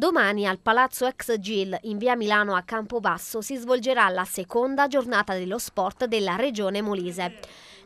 Domani al Palazzo Ex Gil in via Milano a Campobasso si svolgerà la seconda giornata dello sport della Regione Molise.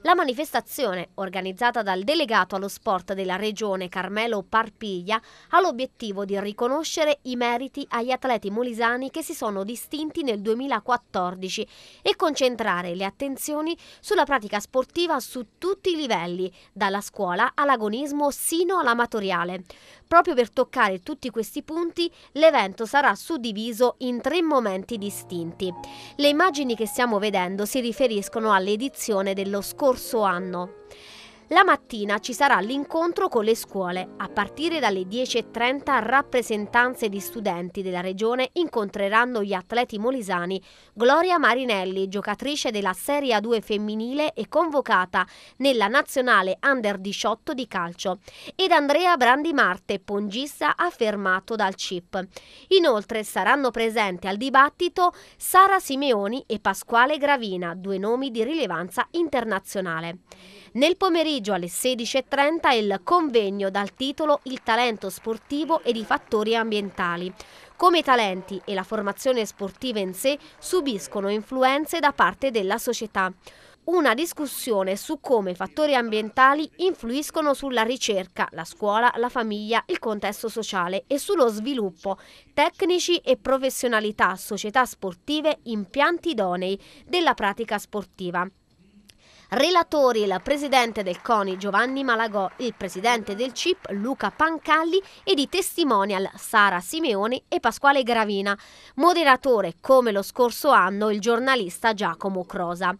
La manifestazione, organizzata dal delegato allo sport della regione Carmelo Parpiglia, ha l'obiettivo di riconoscere i meriti agli atleti molisani che si sono distinti nel 2014 e concentrare le attenzioni sulla pratica sportiva su tutti i livelli, dalla scuola all'agonismo sino all'amatoriale. Proprio per toccare tutti questi punti, l'evento sarà suddiviso in tre momenti distinti. Le immagini che stiamo vedendo si riferiscono all'edizione dello scorso scorso anno. La mattina ci sarà l'incontro con le scuole. A partire dalle 10.30 rappresentanze di studenti della regione incontreranno gli atleti molisani. Gloria Marinelli, giocatrice della Serie A2 femminile e convocata nella nazionale Under 18 di calcio, ed Andrea Brandimarte, pongista affermato dal CIP. Inoltre saranno presenti al dibattito Sara Simeoni e Pasquale Gravina, due nomi di rilevanza internazionale. Nel pomeriggio alle 16.30 il convegno dal titolo Il talento sportivo ed i fattori ambientali. Come i talenti e la formazione sportiva in sé subiscono influenze da parte della società una discussione su come i fattori ambientali influiscono sulla ricerca, la scuola, la famiglia, il contesto sociale e sullo sviluppo, tecnici e professionalità, società sportive, impianti idonei della pratica sportiva. Relatori il presidente del CONI Giovanni Malagò, il presidente del CIP Luca Pancalli ed i testimonial Sara Simeone e Pasquale Gravina. Moderatore, come lo scorso anno, il giornalista Giacomo Crosa.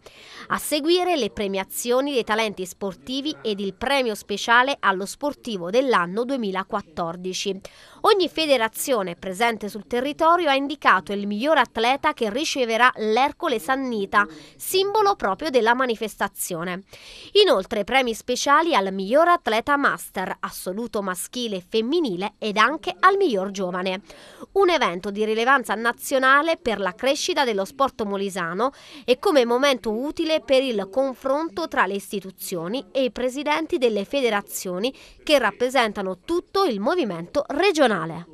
A seguire le premiazioni dei talenti sportivi ed il premio speciale allo sportivo dell'anno 2014. Ogni federazione presente sul territorio ha indicato il miglior atleta che riceverà l'Ercole Sannita, simbolo proprio della manifestazione competizione. Inoltre premi speciali al miglior atleta master, assoluto maschile e femminile ed anche al miglior giovane. Un evento di rilevanza nazionale per la crescita dello sport molisano e come momento utile per il confronto tra le istituzioni e i presidenti delle federazioni che rappresentano tutto il movimento regionale.